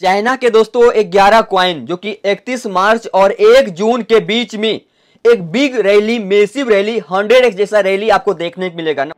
China के दोस्तों 11 coin जो कि 31 मार्च और 1 जून के बीच में एक big rally massive rally 100 X जैसा रैली आपको देखने को मिलेगा ना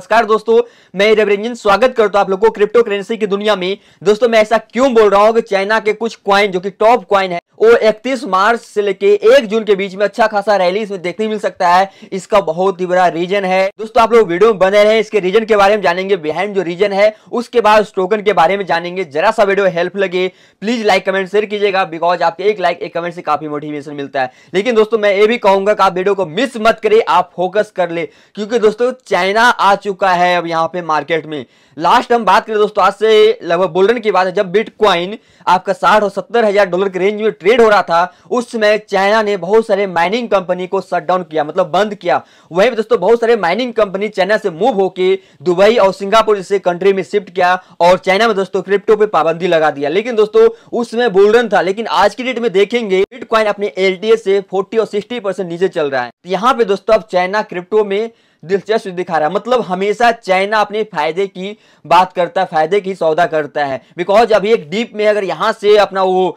नमस्कार दोस्तों मैं रवि रंजन स्वागत करता हूं आप लोगों को क्रिप्टो करेंसी की दुनिया में दोस्तों मैं ऐसा क्यों बोल रहा हूं कि चाइना के कुछ क्वाइन जो कि टॉप क्वाइन है वो 31 मार्च से लेके 1 जून के बीच में अच्छा खासा रैली इसमें देखने मिल सकता है इसका बहुत ही बड़ा रीजन है दोस्तों आप लोग वीडियो में बने रहे इसके रीजन के बारे में जानेंगे बिहाइंड जो रीजन है उसके बाद उस टोकन के बारे में जानेंगे जरा सा वीडियो हेल्प लगे प्लीज लाइक कमेंट शेयर कीजिएगा बिकॉज आपके एक लाइक एक कमेंट से काफी मोटिवेशन मिलता है लेकिन दोस्तों मैं ये भी कहूंगा कि आप वीडियो को मिस मत करे आप फोकस कर ले क्योंकि दोस्तों चाइना आ चुके चुका है अब यहाँ पे मार्केट में लास्ट हम बात करें दोस्तों आज से लगभग बोल्डन की बात है जब बिटकॉइन आपका साठ और सत्तर हजार डॉलर के रेंज में ट्रेड हो रहा था उस समय चाइना ने बहुत सारे माइनिंग कंपनी को शट डाउन किया मतलब बंद किया वहीं दोस्तों बहुत सारे माइनिंग कंपनी चाइना से मूव होकर दुबई और सिंगापुर जैसे कंट्री में शिफ्ट किया और चाइना में दोस्तों क्रिप्टो पे पाबंदी लगा दिया लेकिन दोस्तों उस समय बोल्डन था लेकिन आज की डेट में देखेंगे बिटकॉइन अपने एल से फोर्टी और सिक्सटी नीचे चल रहा है यहाँ पे दोस्तों अब चाइना क्रिप्टो में दिलचस्प दिखा रहा है मतलब हमेशा चाइना अपने फायदे की बात करता है फायदे की सौदा करता है बिकॉज अभी एक डीप में अगर यहाँ से अपना वो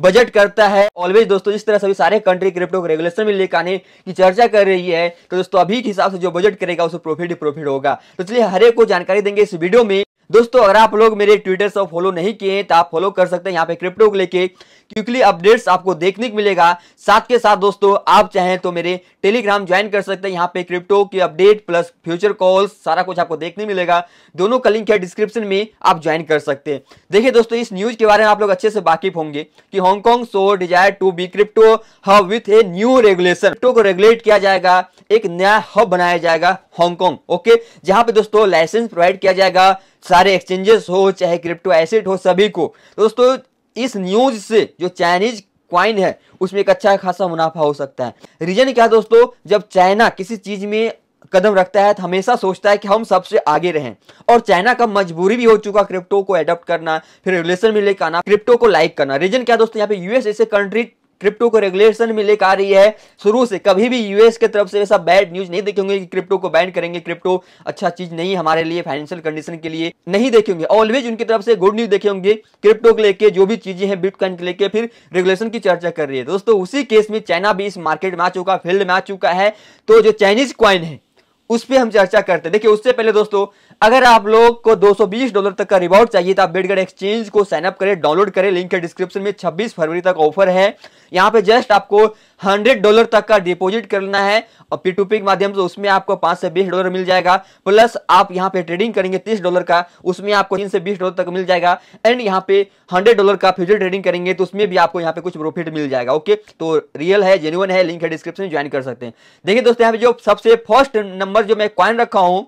बजट करता है ऑलवेज दोस्तों जिस तरह सभी सारे कंट्री क्रिप्टो को रेगुलेशन में लेकर आने की चर्चा कर रही है तो दोस्तों अभी के हिसाब से जो बजट करेगा उसे प्रॉफिट ही प्रॉफिट होगा तो चलिए हर एक को जानकारी देंगे इस वीडियो में दोस्तों अगर आप लोग मेरे ट्विटर से फॉलो नहीं किए हैं तो आप फॉलो कर सकते हैं यहाँ पे क्रिप्टो को लेके क्योंकि अपडेट्स आपको देखने को मिलेगा साथ के साथ दोस्तों आप चाहें तो मेरे टेलीग्राम ज्वाइन कर सकते हैं यहाँ पे क्रिप्टो की अपडेट प्लस फ्यूचर कॉल्स सारा कुछ आपको देखने मिलेगा दोनों का लिंक है डिस्क्रिप्शन में आप ज्वाइन कर सकते हैं देखिए दोस्तों इस न्यूज के बारे में आप लोग अच्छे से वाकिफ होंगे कि Hong Kong so desire to be crypto hub with a new regulation crypto को रेगुलेट किया जाएगा एक नया हब बनाया जाएगा हांगकांग ओके जहां पे दोस्तों लाइसेंस प्रोवाइड किया जाएगा सारे एक्सचेंजेस हो चाहे क्रिप्टो एसेट हो सभी को तो दोस्तों इस न्यूज से जो चाइनीज क्वाइन है उसमें एक अच्छा खासा मुनाफा हो सकता है रीजन क्या दोस्तों जब चाइना किसी चीज में कदम रखता है तो हमेशा सोचता है कि हम सबसे आगे रहें और चाइना का मजबूरी भी हो चुका क्रिप्टो को एडॉप्ट करना फिर रिलेशन में लेकर आना क्रिप्टो को लाइक करना रीजन क्या दोस्तों यहाँ पे यूएस ऐसे कंट्री क्रिप्टो को रेगुलेशन में लेकर आ रही है शुरू से कभी भी यूएस के तरफ से ऐसा बैड न्यूज नहीं देखेंगे कि क्रिप्टो को बैन करेंगे क्रिप्टो अच्छा चीज नहीं हमारे लिए फाइनेंशियल कंडीशन के लिए नहीं देखेंगे ऑलवेज उनकी तरफ से गुड न्यूज देखेंगे होंगे क्रिप्टो को लेके जो भी चीजें हैं बिटकॉइन को लेकर फिर रेगुलेशन की चर्चा कर रही है दोस्तों उसी केस में चाइना भी इस मार्केट में आ चुका फील्ड में आ चुका है तो जो चाइनीज क्वाइन है उस पर हम चर्चा करते हैं देखिए उससे पहले दोस्तों अगर आप लोग को 220 डॉलर तक का रिवॉर्ड चाहिए तो आप बेटगढ़ एक्सचेंज को साइन अप करें डाउनलोड करें लिंक है डिस्क्रिप्शन में 26 फरवरी तक ऑफर है यहाँ पे जस्ट आपको 100 डॉलर तक का डिपॉजिट करना है और पी टू पी के माध्यम से उसमें आपको 5 से बीस डॉलर मिल जाएगा प्लस आप यहाँ पे ट्रेडिंग करेंगे तीस डॉलर का उसमें आपको तीन से बीस डॉलर तक मिल जाएगा एंड यहाँ पे हंड्रेड डॉलर का फ्यूचर ट्रेडिंग करेंगे तो उसमें भी आपको यहाँ पे कुछ प्रॉफिट मिल जाएगा ओके तो रियल है जेन्यून है लिंक है डिस्क्रिप्शन ज्वाइन कर सकते हैं देखिए दोस्तों यहाँ पे जो सबसे फर्स्ट नंबर जो मैं क्वाइन रखा हूँ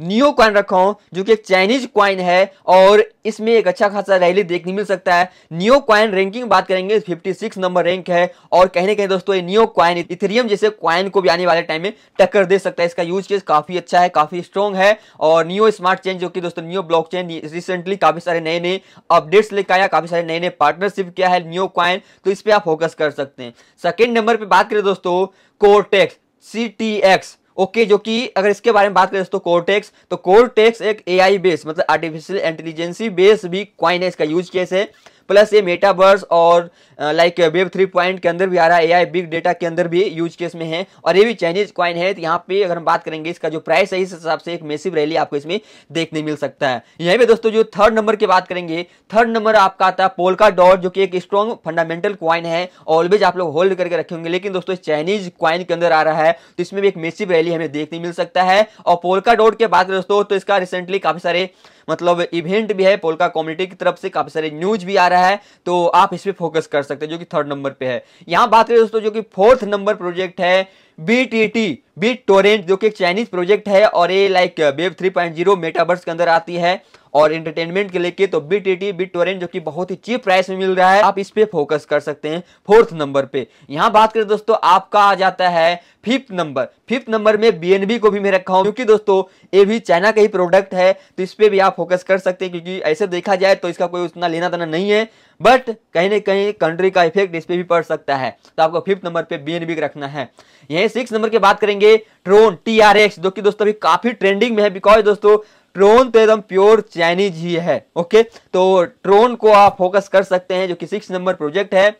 नियो कॉइन रखा हूँ जो कि एक चाइनीज क्वाइन है और इसमें एक अच्छा खासा रैली देखने मिल सकता है नियो क्वाइन रैंकिंग बात करेंगे 56 नंबर रैंक है और कहने कहीं दोस्तों ये नियो इथेरियम जैसे क्वाइन को भी आने वाले टाइम में टक्कर दे सकता है इसका यूज केस काफी अच्छा है काफी स्ट्रॉन्ग है और नियो स्मार्ट चेन जो कि दोस्तों नियो ब्लॉक चेन रिसेंटली काफी सारे नए नए अपडेट्स लेकर आया काफी सारे नए नए पार्टनरशिप किया है नियो क्वाइन तो इस पर आप फोकस कर सकते हैं सेकेंड नंबर पर बात करें दोस्तों Cortex C T X okay जो कि अगर इसके बारे में बात करें दोस्तों कोर्टेक्स तो कोर्टेक्स एक एआई बेस मतलब आर्टिफिशियल इंटेलिजेंसी बेस भी क्वाइनेस का यूज कैसे है प्लस ये मेटावर्स और लाइक वेब थ्री पॉइंट के अंदर भी आ रहा है एआई बिग डेटा के अंदर भी यूज केस में है और ये भी चाइनीज क्वाइन है तो यहाँ पे अगर हम बात करेंगे इसका जो प्राइस है इस हिसाब से एक मेसिव रैली आपको इसमें देखने मिल सकता है यहीं पे दोस्तों जो थर्ड नंबर की बात करेंगे थर्ड नंबर आपका आता है पोलका डॉट जो कि एक स्ट्रॉन्ग फंडामेंटल क्वाइन है ऑलवेज आप लोग होल्ड करके रखे होंगे लेकिन दोस्तों चाइनीज क्वाइन के अंदर आ रहा है तो इसमें भी एक मेसिव रैली हमें देखने मिल सकता है और पोलका डॉट के बाद दोस्तों तो इसका रिसेंटली काफी सारे मतलब इवेंट भी है पोलका कम्युनिटी की तरफ से काफी सारे न्यूज भी आ रहा है रहा है तो आप इस पर फोकस कर सकते हैं जो कि थर्ड नंबर पे है यहां बात करें दोस्तों जो कि फोर्थ नंबर प्रोजेक्ट है B T T BitTorrent जो कि एक चाइनीज प्रोजेक्ट है और ये लाइक वेब 3.0 मेटावर्स के अंदर आती है और एंटरटेनमेंट के लेके तो बिट एटी टोरेंट जो कि बहुत ही चीप प्राइस में मिल रहा है आप इस पे फोकस कर सकते हैं फोर्थ नंबर पे यहाँ बात करें दोस्तों आपका आ जाता है फिफ्थ नंबर फिफ्थ नंबर में बी को भी मैं रखा हूँ क्योंकि दोस्तों ये भी चाइना का ही प्रोडक्ट है तो इस पे भी आप फोकस कर सकते हैं क्योंकि ऐसे देखा जाए तो इसका कोई उतना लेना देना नहीं है बट कहीं ना कहीं कंट्री का इफेक्ट इस पर भी पड़ सकता है तो आपको फिफ्थ नंबर पे बी रखना है यही सिक्स नंबर की बात करेंगे ट्रोन टी जो कि दोस्तों अभी काफी ट्रेंडिंग में है बिकॉज दोस्तों ट्रोन तो एकदम प्योर चाइनीज ही है ओके तो ट्रोन को आप फोकस कर सकते हैं जो कि सिक्स नंबर प्रोजेक्ट है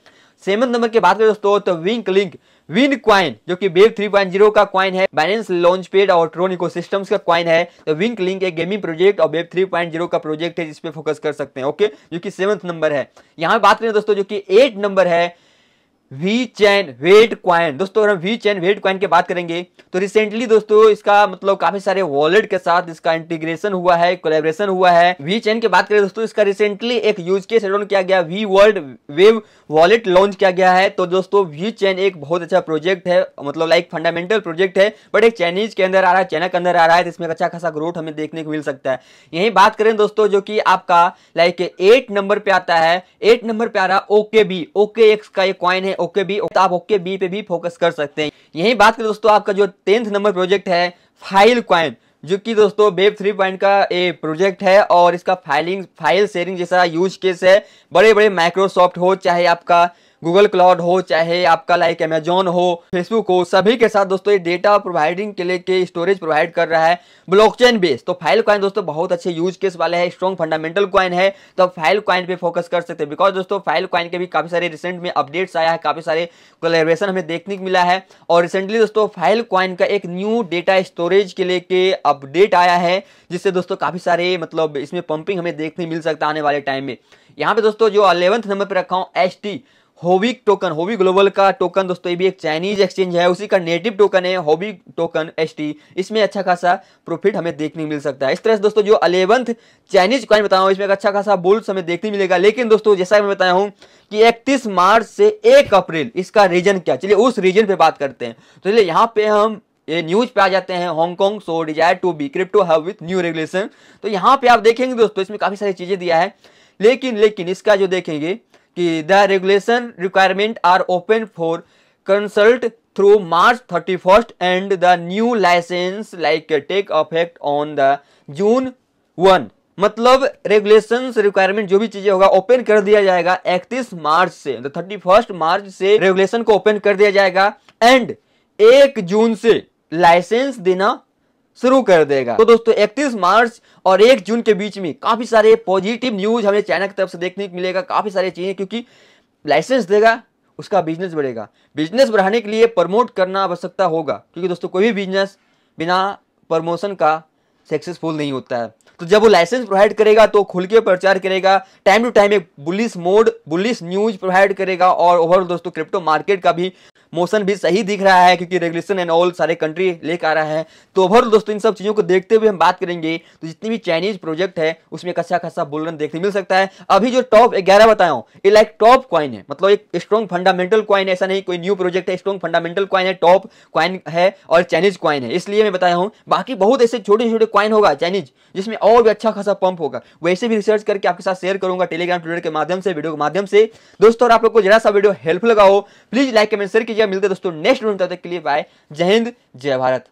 सेवन नंबर की बात करें दोस्तों तो विंक लिंक विन क्वाइन जो कि वेब 3.0 का क्वाइन है बाइनेंस लॉन्च पेड और ट्रोन सिस्टम का क्वाइन है तो विंक लिंक एक गेमिंग प्रोजेक्ट और वेब 3.0 का प्रोजेक्ट है जिसपे फोकस कर सकते हैं ओके जो कि सेवंथ नंबर है यहाँ बात करें दोस्तों जो कि एट नंबर है वी चैन वेट क्वाइन दोस्तों अगर हम वी चैन वेट क्वाइन की बात करेंगे तो रिसेंटली दोस्तों इसका मतलब काफी सारे वॉलेट के साथ इसका इंटीग्रेशन हुआ है कोलेब्रेशन हुआ है वी चैन की बात करें दोस्तों इसका रिसेंटली एक यूज केस एडोन किया गया V world wave wallet launch किया गया है तो दोस्तों वी चैन एक बहुत अच्छा प्रोजेक्ट है मतलब लाइक फंडामेंटल प्रोजेक्ट है बट एक चाइनीज के अंदर आ रहा है चाइना के अंदर आ रहा है तो इसमें अच्छा खासा ग्रोथ हमें देखने को मिल सकता है यही बात करें दोस्तों जो कि आपका लाइक एट नंबर पे आता है एट नंबर पे आ रहा है ओके बी ओके एक्स का एक क्वाइन है ओके बी तो आप ओके बी पे भी फोकस कर सकते हैं यही बात करें दोस्तों आपका जो टेंथ नंबर प्रोजेक्ट है फाइल क्वाइन जो कि दोस्तों वेब थ्री पॉइंट का ये प्रोजेक्ट है और इसका फाइलिंग फाइल शेयरिंग जैसा यूज केस है बड़े बड़े माइक्रोसॉफ्ट हो चाहे आपका गूगल क्लाउड हो चाहे आपका लाइक अमेजोन हो फेसबुक हो सभी के साथ दोस्तों ये डेटा प्रोवाइडिंग के लिए के स्टोरेज प्रोवाइड कर रहा है ब्लॉकचेन बेस तो फाइल क्वाइन दोस्तों बहुत अच्छे यूज केस वाले है स्ट्रॉन्ग फंडामेंटल क्वाइन है तो आप फाइल क्वाइन पे फोकस कर सकते हैं बिकॉज दोस्तों फाइल क्वाइन के भी काफी सारे रिसेंट में अपडेट्स आया है काफी सारे कोलेबरेशन हमें देखने को मिला है और रिसेंटली दोस्तों फाइल क्वाइन का एक न्यू डेटा स्टोरेज के लेके अपडेट आया है जिससे दोस्तों काफी सारे मतलब इसमें पंपिंग हमें देखने मिल सकता आने वाले टाइम में यहाँ पे दोस्तों जो अलेवंथ नंबर पर रखा हूँ एस होवी टोकन होवी ग्लोबल का टोकन दोस्तों ये भी एक चाइनीज एक्सचेंज है उसी का नेटिव टोकन है होवी टोकन एस इसमें अच्छा खासा प्रॉफिट हमें देखने मिल सकता है इस तरह से दोस्तों जो अलेवंथ चाइनीज कॉइन बताया हूँ इसमें अच्छा खासा बुल्स हमें देखने मिलेगा लेकिन दोस्तों जैसा मैं बताया हूँ कि इकतीस मार्च से एक अप्रैल इसका रीजन क्या चलिए उस रीजन पर बात करते हैं तो चलिए यहाँ पे हम ये न्यूज पे आ जाते हैं Hong Kong so desire to be crypto hub with new regulation तो यहाँ पे आप देखेंगे दोस्तों इसमें काफी सारी चीजें दिया है लेकिन लेकिन इसका जो देखेंगे कि the regulation requirement are open for consult through March thirty first and the new license like take effect on the June one मतलब रेगुलेशंस रिक्वायरमेंट जो भी चीजें होगा ओपन कर दिया जाएगा 31 मार्च से थर्टी फर्स्ट मार्च से रेगुलेशन को ओपन कर दिया जाएगा एंड एक जून से लाइसेंस देना शुरू कर देगा तो दोस्तों 31 मार्च और 1 जून के बीच में काफ़ी सारे पॉजिटिव न्यूज़ हमें चाइना की तरफ से देखने को मिलेगा काफ़ी सारी चीज़ें क्योंकि लाइसेंस देगा उसका बिजनेस बढ़ेगा बिजनेस बढ़ाने के लिए प्रमोट करना आवश्यकता होगा क्योंकि दोस्तों कोई भी बिजनेस बिना प्रमोशन का सक्सेसफुल नहीं होता है तो जब वो लाइसेंस प्रोवाइड करेगा तो खुल के प्रचार करेगा टाइम टू टाइम एक bullish mode bullish news provide करेगा और ओवरऑल दोस्तों क्रिप्टो मार्केट का भी मोशन भी सही दिख रहा है क्योंकि रेगुलेशन एंड ऑल सारे कंट्री लेकर आ रहा है तो ओवरऑल दोस्तों इन सब चीज़ों को देखते हुए हम बात करेंगे तो जितनी भी चाइनीज प्रोजेक्ट है उसमें एक अच्छा खासा बुलरन देखने मिल सकता है अभी जो टॉप ग्यारह बताया हूँ ये लाइक टॉप क्वाइन है मतलब एक स्ट्रॉन्ग फंडामेंटल क्वाइन ऐसा नहीं कोई न्यू प्रोजेक्ट है स्ट्रॉन्ग फंडामेंटल क्वाइन है टॉप क्वाइन है और चाइनीज क्वाइन है इसलिए मैं बताया हूँ बाकी बहुत ऐसे छोटे छोटे क्वाइन होगा चाइनीज जिसमें और भी अच्छा खासा पंप होगा वैसे भी रिसर्च करके आपके साथ शेयर करूंगा टेलीग्राम ट्विटर के माध्यम से वीडियो के माध्यम से दोस्तों आप लोग को जरा सा वीडियो हेल्पफुल लगा हो प्लीज लाइक कमेंट शेयर कीजिए क्या मिलते हैं दोस्तों नेक्स्ट रूम तक के लिए बाय जय हिंद जय भारत